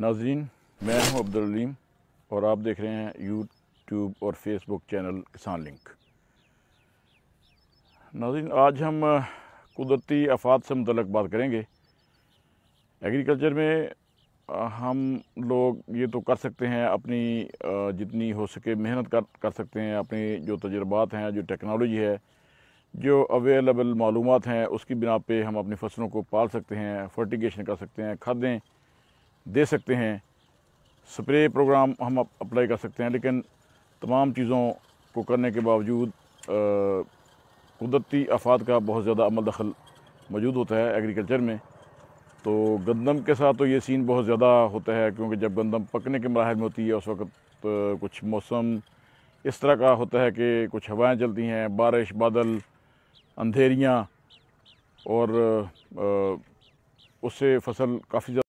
नाजीन मैं हूं अब्दुललीम और आप देख रहे हैं यूट्यूब और फेसबुक चैनल किसान लिंक नाजीन आज हम कुदरती आफात से मुतलक बात करेंगे एग्रीकल्चर में हम लोग ये तो कर सकते हैं अपनी जितनी हो सके मेहनत कर कर सकते हैं अपने जो तजर्बात हैं जो टेक्नोलॉजी है जो अवेलेबल मालूम हैं उसकी बिना पे हम अपनी फसलों को पाल सकते हैं फर्टिगेशन कर सकते हैं खादें दे सकते हैं स्प्रे प्रोग्राम हम अप्लाई कर सकते हैं लेकिन तमाम चीज़ों को करने के बावजूद कुदरती आफात का बहुत ज़्यादा अमल दखल मौजूद होता है एग्रीकल्चर में तो गंदम के साथ तो ये सीन बहुत ज़्यादा होता है क्योंकि जब गंदम पकने के मराहल में होती है उस वक्त कुछ मौसम इस तरह का होता है कि कुछ हवाएं चलती हैं बारिश बादल अंधेरियाँ और उससे फसल काफ़ी